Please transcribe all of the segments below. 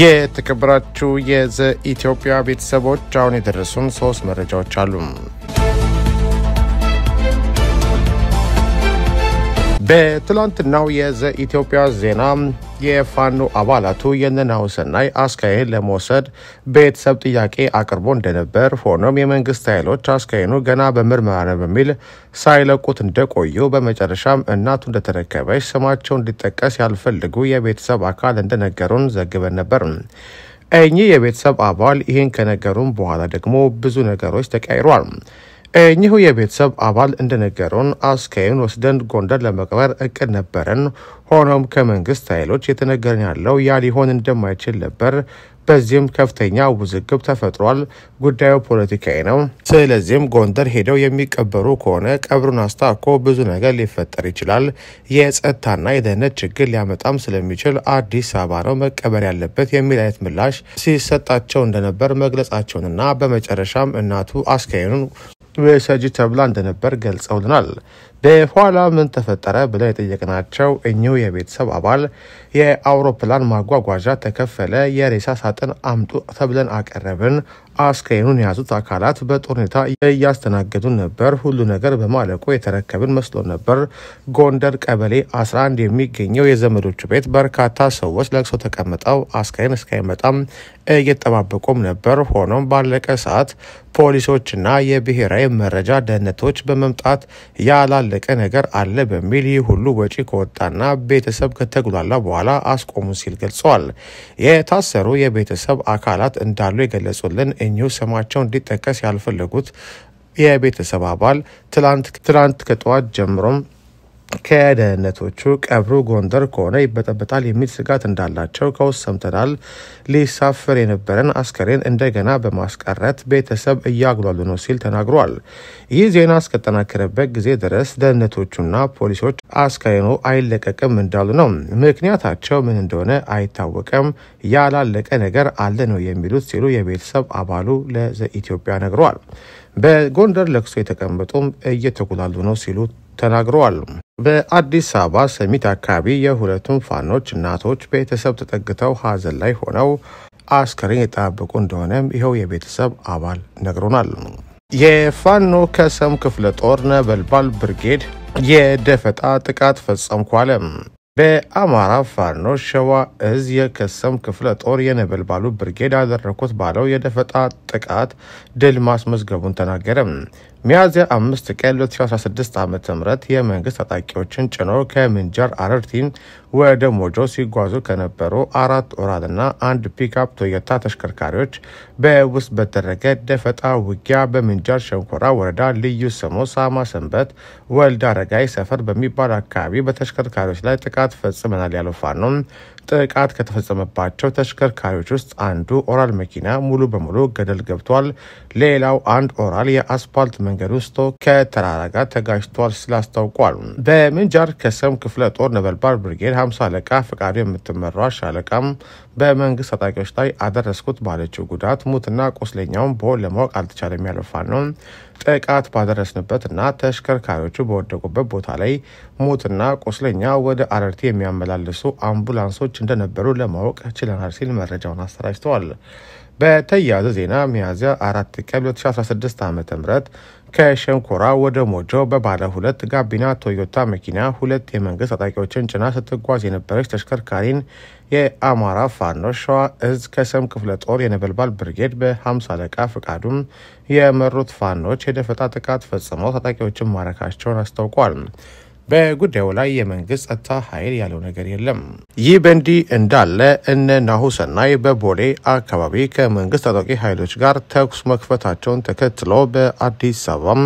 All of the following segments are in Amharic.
የተከበራችሁ የዘ ኢትዮጵያ ቤተሰቦች አሁን የደረሱን ሶስት መረጃዎች አሉ። በትላንትናው የዘ ኢትዮጵያ ዜና የፋኖ አባላቱ የነናው ሰናይ አስካይን ለመውሰድ ቤተሰብ ጥያቄ አቅርቦ እንደነበር፣ ሆኖም የመንግስት ኃይሎች አስካይኑ ገና በምርመራ ነው በሚል ሳይለቁት እንደቆዩ፣ በመጨረሻም እናቱ እንደተረከበች ስማቸው እንዲጠቀስ ያልፈልጉ የቤተሰብ አካል እንደነገሩን ዘግበን ነበር። እኚህ የቤተሰብ አባል ይህን ከነገሩን በኋላ ደግሞ ብዙ ነገሮች ተቀያይሯል። እኚሁ የቤተሰብ አባል እንደነገሩን አስከሬኑን ወስደን ጎንደር ለመቅበር እቅድ ነበረን። ሆኖም ከመንግስት ኃይሎች የተነገረን ያለው ያ ሊሆን እንደማይችል ነበር። በዚህም ከፍተኛ ውዝግብ ተፈጥሯል። ጉዳዩ ፖለቲካዊ ነው። ስለዚህም ጎንደር ሄደው የሚቀበሩ ከሆነ ቀብሩን አስታኮ ብዙ ነገር ሊፈጠር ይችላል። የጸጥታና የደህንነት ችግር ሊያመጣም ስለሚችል አዲስ አበባ ነው መቀበር ያለበት የሚል አይነት ምላሽ ሲሰጣቸው እንደነበር መግለጻቸውንና በመጨረሻም እናቱ አስከሬኑን በሸጂ ተብላ እንደነበር ገልጸውልናል። በኋላ ምን ተፈጠረ ብለን የጠየቅናቸው እኚሁ የቤተሰብ አባል የአውሮፕላን ማጓጓዣ ተከፈለ፣ የሬሳ ሳጥን አምጡ ተብለን አቀረብን። አስከሬኑን የያዙት አካላት በጦር ሁኔታ እያስተናገዱን ነበር። ሁሉ ነገር በማለቁ የተረከብን መስሎ ነበር። ጎንደር ቀበሌ 11 የሚገኘው የዘመዶቹ ቤት በርካታ ሰዎች ለቅሶ ተቀምጠው አስከሬን እስካይመጣም እየጠባበቁም ነበር። ሆኖም ባለቀ ሰዓት ፖሊሶችና የብሔራዊ መረጃ ደህንነቶች በመምጣት ያላለ ያለቀ ነገር አለ በሚል ይህ ሁሉ ወጪ ከወጣና ቤተሰብ ከተጉላላ በኋላ አስቆሙን ሲል ገልጸዋል። የታሰሩ የቤተሰብ አካላት እንዳሉ የገለጹልን እኚሁ ስማቸው እንዲጠቀስ ያልፈለጉት የቤተሰብ አባል ትላንት ከጠዋት ጀምሮም ከደህንነቶቹ ቀብሩ ጎንደር ከሆነ ይበጠበጣል የሚል ስጋት እንዳላቸው ከውስጥ ሰምተናል። ሊሳፍር የነበረን አስከሬን እንደገና በማስቀረት ቤተሰብ እያጉላሉ ነው ሲል ተናግሯል። ይህ ዜና እስከጠናከረበት ጊዜ ድረስ ደህንነቶቹና ፖሊሶች አስከሬኑ አይለቀቅም እንዳሉ ነው። ምክንያታቸው ምን እንደሆነ አይታወቅም። ያላለቀ ነገር አለ ነው የሚሉት ሲሉ የቤተሰብ አባሉ ለዘኢትዮጵያ ነግረዋል። በጎንደር ለቅሶ የተቀመጡም እየተጉላሉ ነው ሲሉ ተናግረዋል። በአዲስ አበባ ሰሚት አካባቢ የሁለቱም ፋኖች እናቶች ቤተሰብ ተጠግተው ሀዘን ላይ ሆነው አስከሬን የጠበቁ እንደሆነም ይኸው የቤተሰብ አባል ነግሮናል። የፋኖ ከሰም ክፍለ ጦር ነበልባል ብርጌድ የደፈጣ ጥቃት ፈጸምኩ አለ። በአማራ ፋኖ ሸዋ እዝ የከሰም ክፍለ ጦር የነበልባሉ ብርጌድ አደረኩት ባለው የደፈጣ ጥቃት ድል ማስመዝገቡን ተናገረ። ሚያዝያ አምስት ቀን 2016 ዓ ም የመንግስት ታጣቂዎችን ጭኖ ከምንጃር አረርቲን ወደ ሞጆ ሲጓዙ ከነበሩ አራት ኦራልና አንድ ፒክአፕ ቶዮታ ተሽከርካሪዎች በውስጥ በተደረገ ደፈጣ ውጊያ በምንጃር ሸንኮራ ወረዳ ልዩ ስሙ ሳማ ሰንበት ወልድ አረጋይ ሰፈር በሚባል አካባቢ በተሽከርካሪዎች ላይ ጥቃት ፈጽመናል ያለው ፋኖ ጥቃት ከተፈጸመባቸው ተሽከርካሪዎች ውስጥ አንዱ ኦራል መኪና ሙሉ በሙሉ ገደል ገብቷል። ሌላው አንድ ኦራል የአስፓልት መንገድ ውስጥ ከተራራ ጋር ተጋጅቷል ሲል አስታውቋል። በምንጃር ከሰም ክፍለ ጦር ነበልባል ብርጌድ ሀምሳ አለቃ ፈቃዱ የምትመራ ሻለቃም በመንግስት ታጣቂዎች ላይ አደረስኩት ባለችው ጉዳት ሙትና ቁስለኛውን በውል ለማወቅ አልተቻለም ያለፋ ነው ጥቃት ባደረስንበት እና ተሽከርካሪዎቹ በወደቁበት ቦታ ላይ ሞትና ቁስለኛ ወደ አረርቲ የሚያመላልሱ አምቡላንሶች እንደነበሩ ለማወቅ ችለናል ሲል መረጃውን አሰራጅተዋል። በተያያዘ ዜና ሚያዝያ አራት ቀን 2016 ዓ ም ከሸንኮራ ወደ ሞጆ በባለ ሁለት ጋቢና ቶዮታ መኪና ሁለት የመንግስት ታጣቂዎችን ጭና ስትጓዝ የነበረች ተሽከርካሪን የአማራ ፋኖ ሸዋ እዝ ከሰም ክፍለ ጦር የነበልባል ብርጌድ በ50 አለቃ ፍቃዱም የመሩት ፋኖች የደፈጣ ጥቃት ፈጽመው ታጣቂዎችን ማረካቸውን አስታውቋል። በጉዳዩ ላይ የመንግስት ጸጥታ ኃይል ያለው ነገር የለም። ይህ በእንዲህ እንዳለ እነ ናሁሰናይ በቦሌ አካባቢ ከመንግስት ታጣቂ ኃይሎች ጋር ተኩስ መክፈታቸውን ተከትሎ በአዲስ አበባም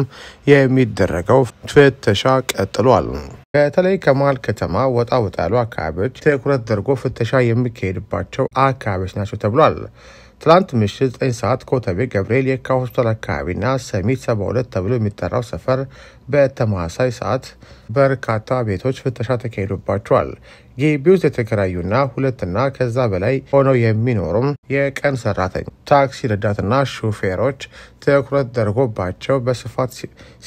የሚደረገው ፍተሻ ቀጥሏል። በተለይ ከመሃል ከተማ ወጣ ወጣ ያሉ አካባቢዎች ትኩረት ተደርጎ ፍተሻ የሚካሄድባቸው አካባቢዎች ናቸው ተብሏል። ትላንት ምሽት 9 ሰዓት ኮተቤ ገብርኤል የካ ሆስፒታል አካባቢና ሰሚት 72 ተብሎ የሚጠራው ሰፈር በተመሳሳይ ሰዓት በርካታ ቤቶች ፍተሻ ተካሂዶባቸዋል። ግቢ ውስጥ የተከራዩና ሁለትና ከዛ በላይ ሆነው የሚኖሩም የቀን ሰራተኛ፣ ታክሲ ረዳትና ሹፌሮች ትኩረት ደርጎባቸው በስፋት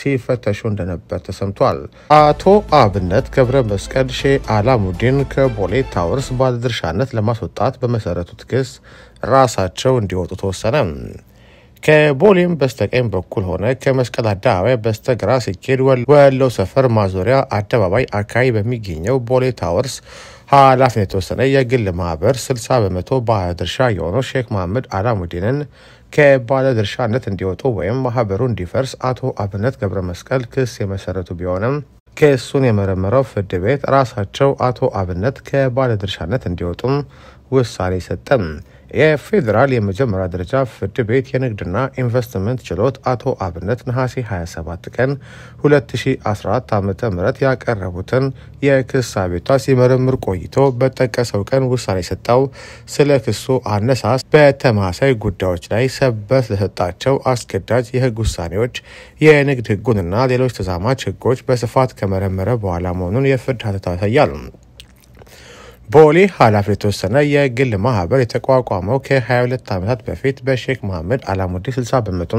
ሲፈተሹ እንደነበር ተሰምቷል። አቶ አብነት ገብረ መስቀል ሼህ አላሙዲን ከቦሌ ታወርስ ባለድርሻነት ለማስወጣት በመሰረቱት ክስ ራሳቸው እንዲወጡ ተወሰነ። ከቦሌም በስተቀኝ በኩል ሆነ ከመስቀል አደባባይ በስተግራ ሲኬድ ወያለው ሰፈር ማዞሪያ አደባባይ አካባቢ በሚገኘው ቦሌ ታወርስ ኃላፊነት የተወሰነ የግል ማህበር 60 በመቶ ባለድርሻ የሆነው ሼክ መሐመድ አላሙዲንን ከባለድርሻነት እንዲወጡ ወይም ማህበሩ እንዲፈርስ አቶ አብነት ገብረ መስቀል ክስ የመሰረቱ ቢሆንም ክሱን የመረመረው ፍርድ ቤት ራሳቸው አቶ አብነት ከባለድርሻነት እንዲወጡም ውሳኔ ሰጠም። የፌዴራል የመጀመሪያ ደረጃ ፍርድ ቤት የንግድና ኢንቨስትመንት ችሎት አቶ አብነት ነሐሴ 27 ቀን 2014 ዓ ም ያቀረቡትን የክስ አቤቱታ ሲመረምር ቆይቶ በጠቀሰው ቀን ውሳኔ ሰጠው። ስለ ክሱ አነሳስ በተማሳይ ጉዳዮች ላይ ሰበት ለሰጣቸው አስገዳጅ የህግ ውሳኔዎች የንግድ ህጉንና ሌሎች ተዛማች ህጎች በስፋት ከመረመረ በኋላ መሆኑን የፍርድ ሀተታ ያሳያል። ቦሊ ሀላፊ የተወሰነ የግል ማህበር የተቋቋመው ከ22 ዓመታት በፊት በሼክ መሐመድ አላሙዲ 60 በመቶ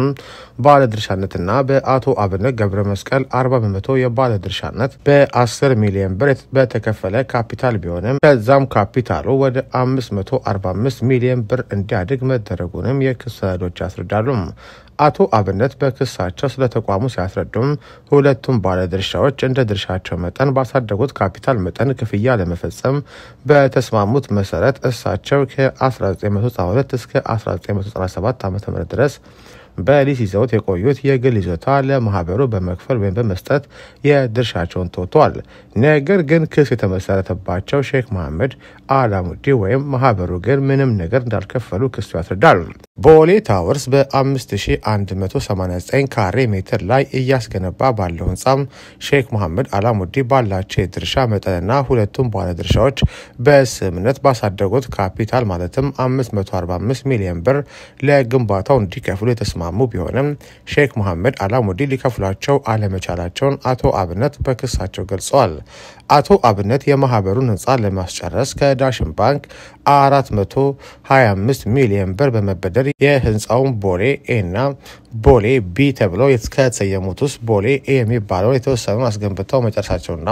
ባለ ድርሻነትና በአቶ አብነት ገብረ መስቀል 40 በመቶ የባለ ድርሻነት በ10 ሚሊዮን ብር በተከፈለ ካፒታል ቢሆንም ከዛም ካፒታሉ ወደ 545 ሚሊዮን ብር እንዲያድግ መደረጉንም የክስ ሰነዶች ያስረዳሉ። አቶ አብነት በክሳቸው ስለ ተቋሙ ሲያስረዱም ሁለቱም ባለድርሻዎች እንደ ድርሻቸው መጠን ባሳደጉት ካፒታል መጠን ክፍያ ለመፈጸም በተስማሙት መሰረት እሳቸው ከ1992 እስከ 1997 ዓ ም ድረስ በሊስ ይዘውት የቆዩት የግል ይዞታ ለማህበሩ በመክፈል ወይም በመስጠት የድርሻቸውን ተወጥቷል። ነገር ግን ክስ የተመሰረተባቸው ሼክ መሐመድ አላሙዲ ወይም ማህበሩ ግን ምንም ነገር እንዳልከፈሉ ክሱ ያስረዳል። ቦሌ ታወርስ በ5189 ካሬ ሜትር ላይ እያስገነባ ባለው ህንፃም ሼክ መሐመድ አላሙዲ ባላቸው የድርሻ መጠንና ሁለቱም ባለ ድርሻዎች በስምምነት ባሳደጉት ካፒታል ማለትም 545 ሚሊዮን ብር ለግንባታው እንዲከፍሉ የተስማሙ ቢሆንም ሼክ መሐመድ አላሙዲ ሊከፍሏቸው አለመቻላቸውን አቶ አብነት በክሳቸው ገልጸዋል። አቶ አብነት የማህበሩን ህንፃ ለማስጨረስ ከዳሽን ባንክ 425 ሚሊዮን ብር በመበደል ሴንተር የህንፃውን ቦሌ እና ቦሌ ቢ ተብለው ከተሰየሙት ውስጥ ቦሌ ኤ የሚባለው የተወሰኑ አስገንብተው መጨረሳቸውና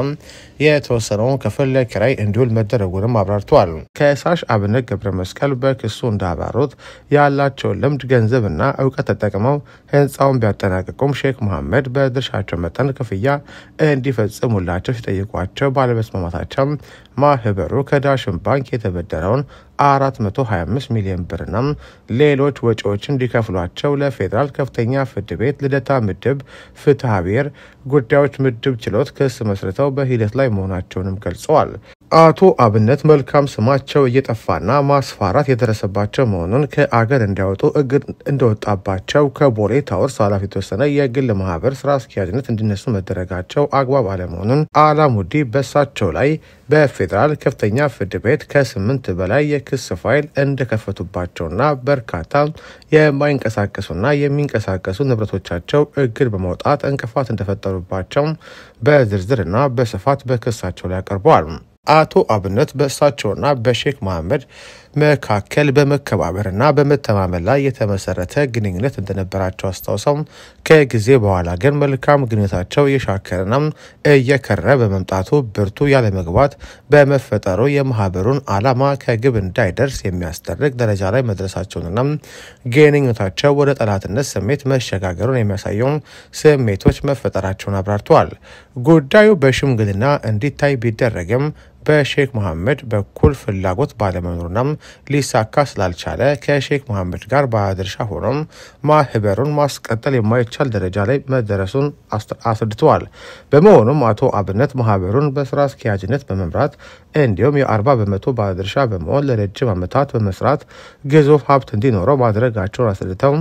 የተወሰነውን ክፍል ለኪራይ እንዲውል መደረጉንም አብራርተዋል። ከሳሽ አብነት ገብረ መስቀል በክሱ እንዳብራሩት ያላቸውን ልምድ ገንዘብና እውቀት ተጠቅመው ህንፃውን ቢያጠናቅቁም ሼክ መሐመድ በድርሻቸው መጠን ክፍያ እንዲፈጽሙላቸው ሲጠይቋቸው ባለመስማማታቸው ማህበሩ ከዳሽን ባንክ የተበደረውን 425 ሚሊዮን ብርና ሌሎች ወጪዎችን እንዲከፍሏቸው ለፌዴራል ከፍ ከፍተኛ ፍርድ ቤት ልደታ ምድብ ፍትሐ ብሔር ጉዳዮች ምድብ ችሎት ክስ መስርተው በሂደት ላይ መሆናቸውንም ገልጸዋል። አቶ አብነት መልካም ስማቸው እየጠፋና ማስፋራት የደረሰባቸው መሆኑን ከአገር እንዲያወጡ እግድ እንደወጣባቸው ከቦሌ ታወርስ ኃላፊ የተወሰነ የግል ማህበር ስራ አስኪያጅነት እንዲነሱ መደረጋቸው አግባብ አለመሆኑን አላሙዲ በሳቸው ላይ በፌዴራል ከፍተኛ ፍርድ ቤት ከስምንት በላይ የክስ ፋይል እንደከፈቱባቸውና በርካታ የማይንቀሳቀሱና የሚንቀሳቀሱ ንብረቶቻቸው እግድ በመውጣት እንቅፋት እንደፈጠሩባቸው በዝርዝርና በስፋት በክሳቸው ላይ አቀርበዋል። አቶ አብነት በእሳቸውና በሼክ መሐመድ መካከል በመከባበርና በመተማመን ላይ የተመሰረተ ግንኙነት እንደነበራቸው አስታውሰው ከጊዜ በኋላ ግን መልካም ግንኙነታቸው እየሻከረና እየከረ በመምጣቱ ብርቱ ያለመግባት በመፈጠሩ የማህበሩን ዓላማ ከግብ እንዳይደርስ የሚያስደርግ ደረጃ ላይ መድረሳቸውንና ግንኙነታቸው ወደ ጠላትነት ስሜት መሸጋገሩን የሚያሳዩ ስሜቶች መፈጠራቸውን አብራርተዋል። ጉዳዩ በሽምግልና እንዲታይ ቢደረግም በሼክ መሐመድ በኩል ፍላጎት ባለመኖሩና ሊሳካ ስላልቻለ ከሼክ መሐመድ ጋር ባለድርሻ ሆኖም ማህበሩን ማስቀጠል የማይቻል ደረጃ ላይ መደረሱን አስረድተዋል። በመሆኑም አቶ አብነት ማህበሩን በስራ አስኪያጅነት በመምራት እንዲሁም የአርባ በመቶ ባለድርሻ በመሆን ለረጅም ዓመታት በመስራት ግዙፍ ሀብት እንዲኖረው ማድረጋቸውን አስረድተው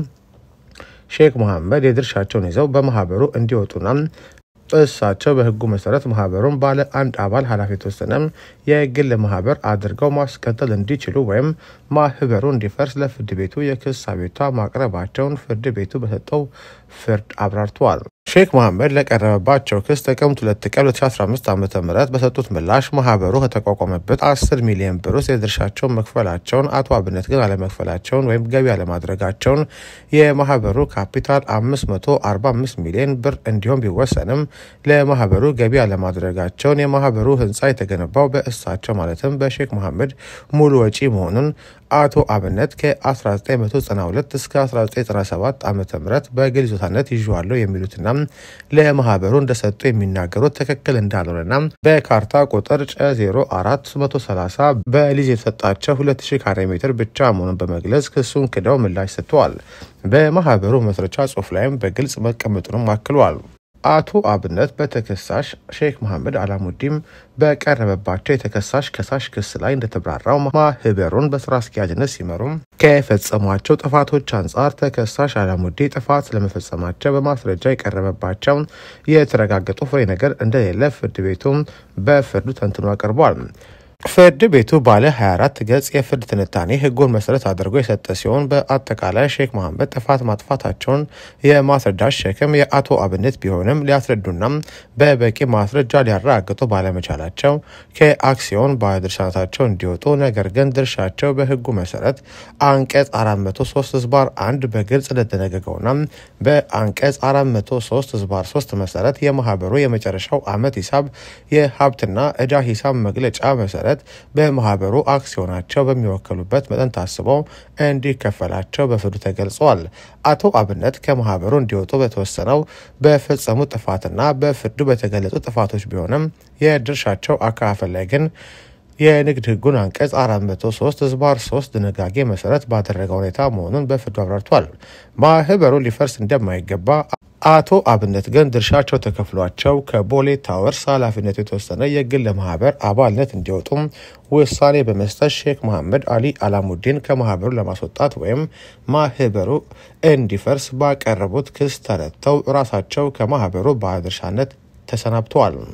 ሼክ መሐመድ የድርሻቸውን ይዘው በማህበሩ እንዲወጡና እሳቸው በህጉ መሰረት ማህበሩን ባለ አንድ አባል ኃላፊ የተወሰነም የግል ማህበር አድርገው ማስቀጠል እንዲችሉ ወይም ማህበሩ እንዲፈርስ ለፍርድ ቤቱ የክስ አቤቱታ ማቅረባቸውን ፍርድ ቤቱ በሰጠው ፍርድ አብራርተዋል። ሼክ መሐመድ ለቀረበባቸው ክስ ጥቅምት ሁለት ቀን 2015 ዓ ም በሰጡት ምላሽ ማህበሩ ከተቋቋመበት 10 ሚሊዮን ብር ውስጥ የድርሻቸውን መክፈላቸውን፣ አቶ አብነት ግን አለመክፈላቸውን ወይም ገቢ አለማድረጋቸውን፣ የማህበሩ ካፒታል 545 ሚሊዮን ብር እንዲሆን ቢወሰንም ለማህበሩ ገቢ አለማድረጋቸውን፣ የማህበሩ ህንፃ የተገነባው በእሳቸው ማለትም በሼክ መሐመድ ሙሉ ወጪ መሆኑን፣ አቶ አብነት ከ1992 እስከ 1997 ዓ ም በግል ይዞታነት ይዤዋለሁ የሚሉትና ለማህበሩ እንደሰጡ የሚናገሩት ትክክል እንዳልሆነና በካርታ ቁጥር ጨ 0430 በሊዝ የተሰጣቸው 2000 ካሬ ሜትር ብቻ መሆኑን በመግለጽ ክሱን ክደው ምላሽ ሰጥተዋል። በማህበሩ መስረቻ ጽሁፍ ላይም በግልጽ መቀመጡንም አክሏል። አቶ አብነት በተከሳሽ ሼክ መሐመድ አላሙዲም በቀረበባቸው የተከሳሽ ከሳሽ ክስ ላይ እንደተብራራው ማህበሩን በስራ አስኪያጅነት ሲመሩም ከፈጸሟቸው ጥፋቶች አንጻር ተከሳሽ አላሙዲ ጥፋት ለመፈጸማቸው በማስረጃ የቀረበባቸውን የተረጋገጡ ፍሬ ነገር እንደሌለ ፍርድ ቤቱም በፍርዱ ተንትኖ አቅርቧል። ፍርድ ቤቱ ባለ 24 ገጽ የፍርድ ትንታኔ ህጉን መሰረት አድርጎ የሰጠ ሲሆን በአጠቃላይ ሼክ መሐመድ ጥፋት ማጥፋታቸውን የማስረዳት ሸክም የአቶ አብነት ቢሆንም ሊያስረዱና በበቂ ማስረጃ ሊያረጋግጡ ባለመቻላቸው ከአክሲዮን ባለድርሻነታቸው እንዲወጡ፣ ነገር ግን ድርሻቸው በህጉ መሰረት አንቀጽ 403 ዝባር 1 በግልጽ እንደተደነገገውና በአንቀጽ 403 ዝባር 3 መሰረት የማህበሩ የመጨረሻው አመት ሂሳብ የሀብትና እዳ ሂሳብ መግለጫ መሰረት በመስጠት በማህበሩ አክሲዮናቸው በሚወከሉበት መጠን ታስበው እንዲከፈላቸው በፍርዱ ተገልጿል። አቶ አብነት ከማህበሩ እንዲወጡ በተወሰነው በፈጸሙ ጥፋትና በፍርዱ በተገለጹ ጥፋቶች ቢሆንም የድርሻቸው አካፋፈል ላይ ግን የንግድ ህጉን አንቀጽ 403 ዝባር 3 ድንጋጌ መሰረት ባደረገ ሁኔታ መሆኑን በፍርዱ አብራርቷል። ማህበሩ ሊፈርስ እንደማይገባ አቶ አብነት ግን ድርሻቸው ተከፍሏቸው ከቦሌ ታወርስ ኃላፊነት የተወሰነ የግል ማህበር አባልነት እንዲወጡም ውሳኔ በመስጠት ሼክ መሐመድ አሊ አላሙዲን ከማህበሩ ለማስወጣት ወይም ማህበሩ እንዲፈርስ ባቀረቡት ክስ ተረድተው ራሳቸው ከማህበሩ ባለድርሻነት ተሰናብተዋል።